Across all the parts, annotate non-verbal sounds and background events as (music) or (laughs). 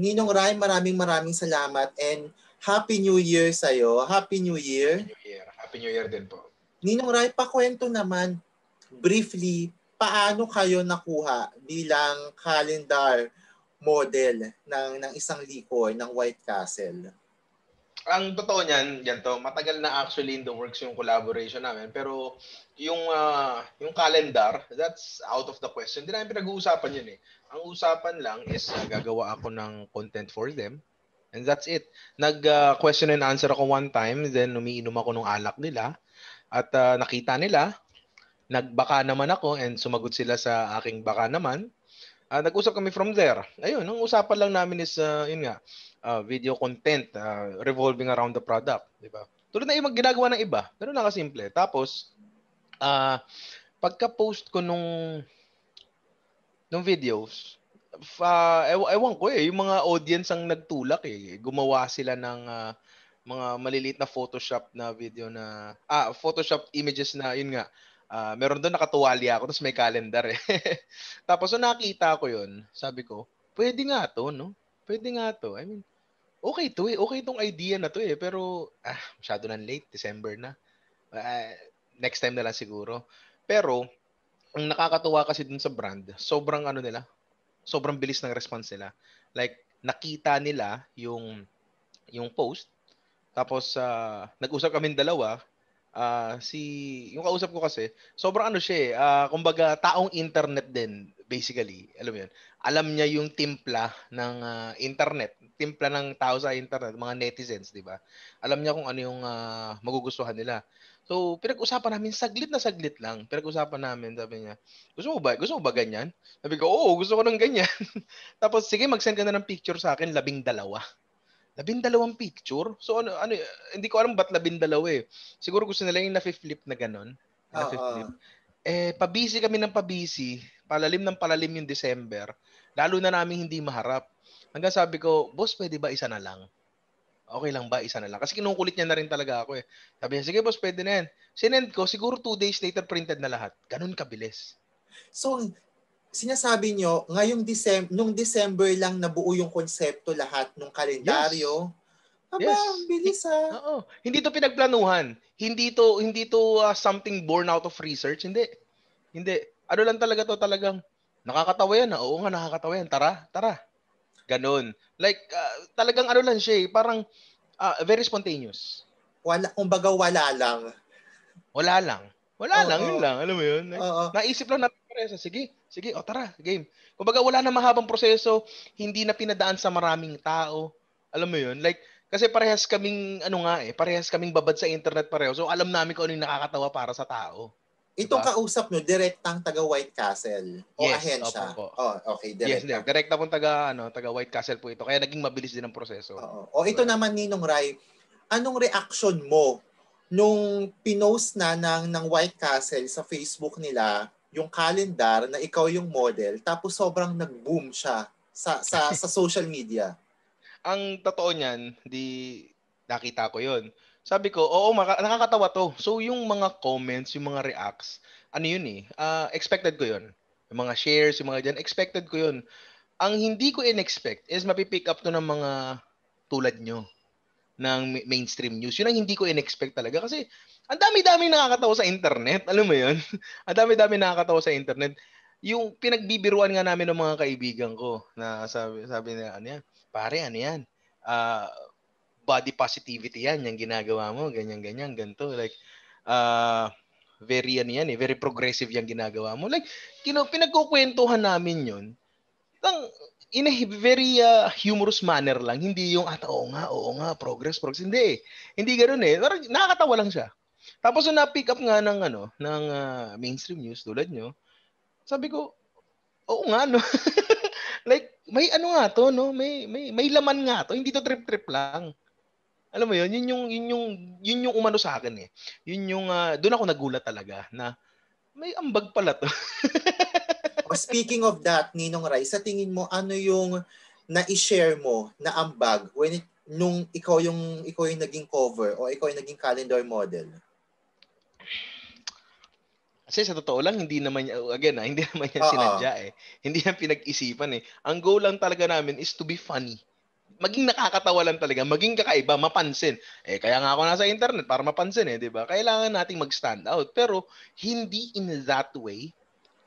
Ninong Rai, maraming maraming salamat and Happy New Year sa'yo. Happy New Year. Happy New Year. Happy New Year din po. Ninong Rai, pakwento naman briefly paano kayo nakuha bilang calendar model ng, ng isang likor ng White Castle? ang totoo niyan, ganito, matagal na actually in the works yung collaboration namin. Pero yung uh, yung calendar, that's out of the question. Hindi namin pinag-uusapan yun eh. Ang usapan lang is uh, gagawa ako ng content for them. And that's it. Nag-question ah, uh, and answer ako one time, then umiinom ako ng alak nila. At uh, nakita nila, nagbaka naman ako and sumagot sila sa aking baka naman uh, nag-usap kami from there. Ayun, ang usapan lang namin is, uh, yun nga, uh, video content uh, revolving around the product. Di ba? Tulad na yung ginagawa ng iba. pero lang kasimple. Tapos, uh, pagka-post ko nung nung videos, uh, ew- ewan ko eh, yung mga audience ang nagtulak eh. Gumawa sila ng uh, mga maliliit na Photoshop na video na, ah, Photoshop images na, yun nga, Uh, meron doon nakatuwalya ako, tapos may calendar eh. (laughs) tapos so nakita ko yun, sabi ko, pwede nga to, no? Pwede nga to. I mean, okay to eh. Okay tong idea na to eh. Pero, ah, masyado na late. December na. Uh, next time na lang siguro. Pero, ang nakakatuwa kasi dun sa brand, sobrang ano nila, sobrang bilis ng response nila. Like, nakita nila yung yung post. Tapos, uh, nag-usap kami dalawa uh, si yung kausap ko kasi, sobrang ano siya eh, uh, kumbaga taong internet din basically. Alam mo 'yun. Alam niya yung timpla ng uh, internet, timpla ng tao sa internet, mga netizens, 'di ba? Alam niya kung ano yung uh, magugustuhan nila. So, pinag-usapan namin saglit na saglit lang. Pinag-usapan namin, sabi niya, gusto mo ba, gusto mo ba ganyan? Sabi ko, oo, gusto ko ng ganyan. (laughs) Tapos, sige, mag-send ka na ng picture sa akin, labing dalawa labindalawang picture? So ano, ano hindi ko alam ba't labindalawa eh. Siguro gusto nila yung na flip na ganun. Nafi-flip. Uh-huh. Eh, pabisi kami ng pabisi, palalim ng palalim yung December, lalo na namin hindi maharap. Hanggang sabi ko, boss, pwede ba isa na lang? Okay lang ba, isa na lang? Kasi kinukulit niya na rin talaga ako eh. Sabi niya, sige boss, pwede na yan. Sinend ko, siguro two days later printed na lahat. Ganun kabilis. So, sinasabi nyo, ngayong December, nung December lang nabuo yung konsepto lahat ng kalendaryo. Yes. Aba, yes. bilis ah. Oo. Hindi to pinagplanuhan. Hindi to hindi to uh, something born out of research, hindi. Hindi. Ano lang talaga to talagang nakakatawa yan. Ah. Oo nga nakakatawa yan. Tara, tara. Ganon. Like uh, talagang ano lang siya, eh, parang uh, very spontaneous. Wala, kumbaga wala lang. Wala lang. Wala oh, lang, oh. yun lang. Alam mo yun? Like, oh, oh. Naisip lang natin Parehas. Sige, sige, o tara, game. Kumbaga wala na mahabang proseso, hindi na pinadaan sa maraming tao. Alam mo yun? Like, kasi parehas kaming, ano nga eh, parehas kaming babad sa internet pareho. So alam namin kung ano yung nakakatawa para sa tao. Diba? Itong diba? kausap nyo, direktang taga White Castle o yes, ahensya. Opo, opo. Oh, okay, direkta. Yes, direkta, Direkta pong taga ano, taga White Castle po ito. Kaya naging mabilis din ang proseso. Oo. O diba? ito naman ni Nong Rai, anong reaction mo nung pinost na ng ng White Castle sa Facebook nila yung calendar na ikaw yung model tapos sobrang nag-boom siya sa sa, (laughs) sa social media. Ang totoo niyan, di nakita ko 'yon. Sabi ko, oo, nakakatawa to. So yung mga comments, yung mga reacts, ano yun eh, uh, expected ko 'yon. Yung mga shares, yung mga diyan, expected ko 'yon. Ang hindi ko in-expect is mapipick up to ng mga tulad nyo ng mainstream news. Yun ang hindi ko in-expect talaga kasi ang dami-dami nakakatawa sa internet. Alam mo yun? (laughs) ang dami-dami nakakatawa sa internet. Yung pinagbibiruan nga namin ng mga kaibigan ko na sabi, sabi nila, ano yan? Pare, ano yan? Uh, body positivity yan, yung ginagawa mo, ganyan-ganyan, ganito. Like, uh, very ano yan eh, very progressive yung ginagawa mo. Like, kino, pinagkukwentuhan namin yun, tang, in a very uh, humorous manner lang, hindi yung, ata, oo nga, oo nga, progress, progress. Hindi eh. Hindi ganoon eh. nakakatawa lang siya. Tapos yung na-pick up nga ng ano, ng uh, mainstream news tulad nyo, sabi ko, oo nga no. (laughs) like may ano nga to no, may may may laman nga to, hindi to trip-trip lang. Alam mo 'yun, yun yung yun yung yun yung umano sa akin eh. Yun yung uh, ah, doon ako nagulat talaga na may ambag pala to. oh, (laughs) speaking of that, Ninong Rice, sa tingin mo ano yung na-share mo na ambag when it, nung ikaw yung ikaw yung naging cover o ikaw yung naging calendar model? kasi sa totoo lang, hindi naman niya, again, ha, ah, hindi (laughs) naman niya uh-huh. sinadya eh. Hindi niya pinag-isipan eh. Ang goal lang talaga namin is to be funny. Maging nakakatawa lang talaga, maging kakaiba, mapansin. Eh, kaya nga ako nasa internet para mapansin eh, di ba? Kailangan nating mag-stand out. Pero, hindi in that way,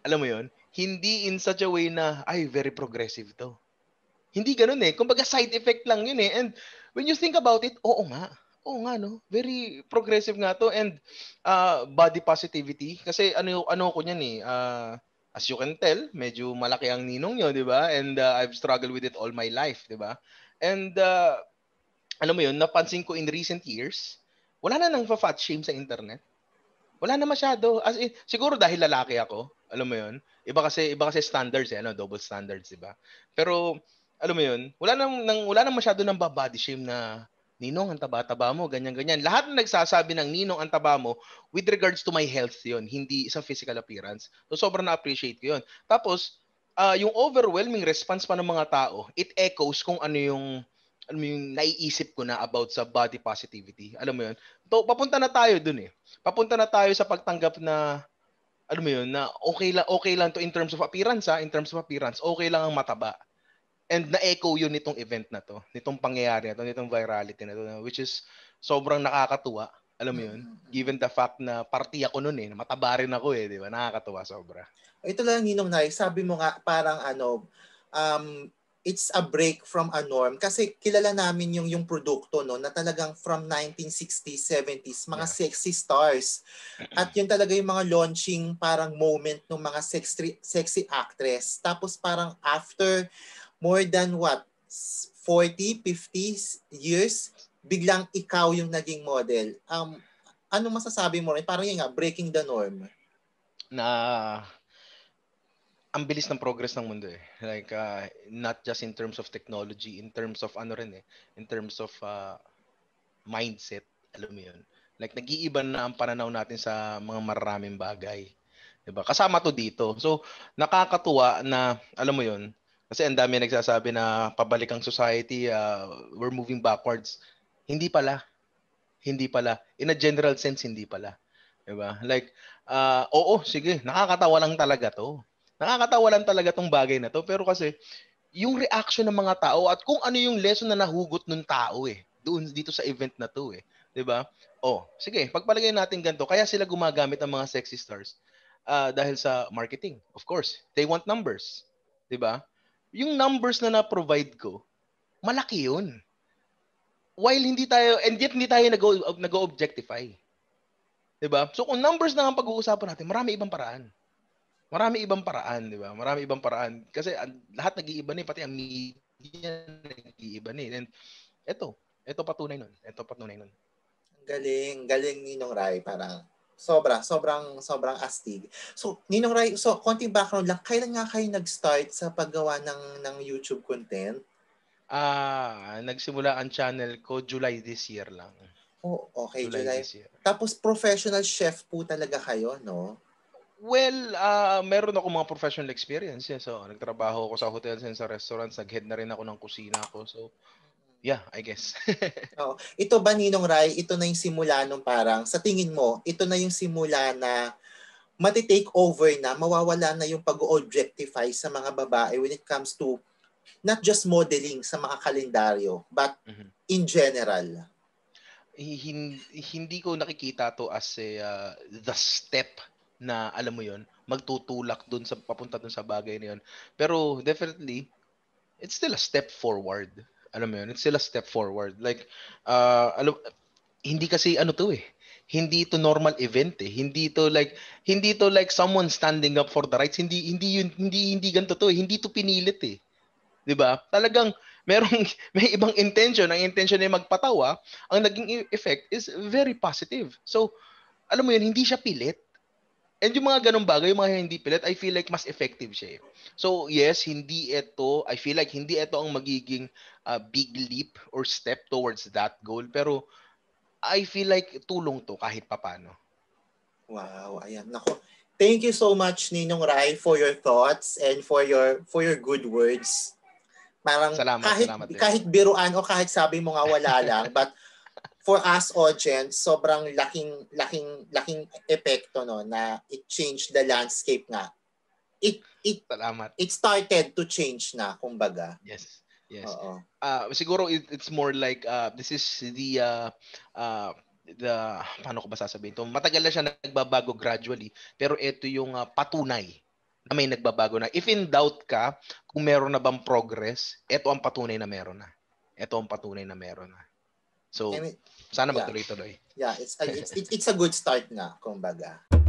alam mo yon hindi in such a way na, ay, very progressive to. Hindi ganun eh. Kumbaga, side effect lang yun eh. And when you think about it, oo nga oh nga no, very progressive nga to and uh, body positivity kasi ano ano ko niyan eh uh, as you can tell, medyo malaki ang ninong niyo, 'di ba? And uh, I've struggled with it all my life, 'di ba? And uh, alam mo 'yun, napansin ko in recent years, wala na nang fat shame sa internet. Wala na masyado. As in, siguro dahil lalaki ako, alam mo 'yun. Iba kasi iba kasi standards eh, ano, double standards, 'di ba? Pero alam mo 'yun, wala nang, nang wala nang masyado nang body shame na Ninong, ang taba-taba mo, ganyan-ganyan. Lahat na nagsasabi ng Ninong, ang taba mo, with regards to my health yon hindi sa physical appearance. So, sobrang na-appreciate ko yun. Tapos, uh, yung overwhelming response pa ng mga tao, it echoes kung ano yung alam mo yung naiisip ko na about sa body positivity. Alam mo yun? To, papunta na tayo dun eh. Papunta na tayo sa pagtanggap na alam mo yun, na okay lang okay lang to in terms of appearance ha, in terms of appearance, okay lang ang mataba and na-echo yun nitong event na to, nitong pangyayari na to, nitong virality na to, which is sobrang nakakatuwa. Alam mo yun? Mm-hmm. Given the fact na party ako noon eh, mataba rin ako eh, di ba? Nakakatuwa sobra. Ito lang, Ninong Nay, sabi mo nga parang ano, um, it's a break from a norm kasi kilala namin yung yung produkto no na talagang from 1960s 70s mga yeah. sexy stars (clears throat) at yun talaga yung mga launching parang moment ng mga sexy sexy actress tapos parang after more than what? 40, 50 years, biglang ikaw yung naging model. Um, ano masasabi mo rin? Parang yun nga, breaking the norm. Na ang bilis ng progress ng mundo eh. Like, uh, not just in terms of technology, in terms of ano rin eh, in terms of uh, mindset, alam mo yun. Like, nag-iiba na ang pananaw natin sa mga maraming bagay. 'di ba? Kasama to dito. So, nakakatuwa na alam mo 'yun, kasi ang dami nagsasabi na pabalik ang society, uh, we're moving backwards. Hindi pala. Hindi pala. In a general sense, hindi pala. Diba? Like, uh, oo, sige, nakakatawa lang talaga to. Nakakatawa lang talaga tong bagay na to. Pero kasi, yung reaction ng mga tao at kung ano yung lesson na nahugot ng tao eh. Doon dito sa event na to eh. 'Di ba? Oh, sige, pagpalagay natin ganito, kaya sila gumagamit ng mga sexy stars uh, dahil sa marketing. Of course, they want numbers. 'Di ba? yung numbers na na-provide ko, malaki yun. While hindi tayo, and yet hindi tayo nag-objectify. Diba? So kung numbers na ang pag-uusapan natin, marami ibang paraan. Marami ibang paraan, di ba? Marami ibang paraan. Kasi ah, lahat nag-iiba na eh, pati ang media nag-iiba na eh. And eto, eto patunay nun. Eto patunay nun. Galing, galing Ninong Rai. Parang Sobra, sobrang, sobrang astig. So, Ninong Ray, so, konting background lang, kailan nga kayo nag-start sa paggawa ng, ng YouTube content? Ah, nagsimula ang channel ko July this year lang. Oh, okay, July. July. This year. Tapos professional chef po talaga kayo, no? Well, uh, meron ako mga professional experience. Yeah. So, nagtrabaho ako sa hotels and sa restaurants. Nag-head na rin ako ng kusina ko. So, Yeah, I guess. so, (laughs) ito ba Ninong Rai, ito na yung simula nung parang sa tingin mo, ito na yung simula na matitake over na, mawawala na yung pag-objectify sa mga babae when it comes to not just modeling sa mga kalendaryo, but mm-hmm. in general. Hindi, hindi ko nakikita to as a, uh, the step na alam mo yon magtutulak dun sa papunta dun sa bagay na yon pero definitely it's still a step forward alam mo yun? It's still a step forward. Like, uh, alam, hindi kasi ano to eh. Hindi to normal event eh. Hindi to like hindi to like someone standing up for the rights. Hindi hindi yun hindi hindi ganto to eh. Hindi to pinilit eh. 'Di ba? Talagang merong (laughs) may ibang intention. Ang intention ay magpatawa. Ang naging e-, effect is very positive. So, alam mo yun, hindi siya pilit. And yung mga ganung bagay, yung mga hindi pilit, I feel like mas effective siya. Eh. So yes, hindi ito, I feel like hindi ito ang magiging uh, big leap or step towards that goal. Pero I feel like tulong to kahit papano. Wow, ayan. Nako, thank you so much Ninong Rai for your thoughts and for your for your good words. Parang salamat, kahit salamat kahit biruan o kahit sabi mo nga wala lang (laughs) but for us audience, sobrang laking laking laking epekto no na it changed the landscape nga. It it Salamat. It started to change na kumbaga. Yes. Yes. Oo. Uh, siguro it, it's more like uh, this is the uh, uh, the paano ko ba sasabihin to? Matagal na siya nagbabago gradually, pero ito yung uh, patunay na may nagbabago na. If in doubt ka kung meron na bang progress, ito ang patunay na meron na. Ito ang patunay na meron na. So, I sana magtuloy-tuloy. Yeah, it's a, it's, it's a good start nga, kumbaga.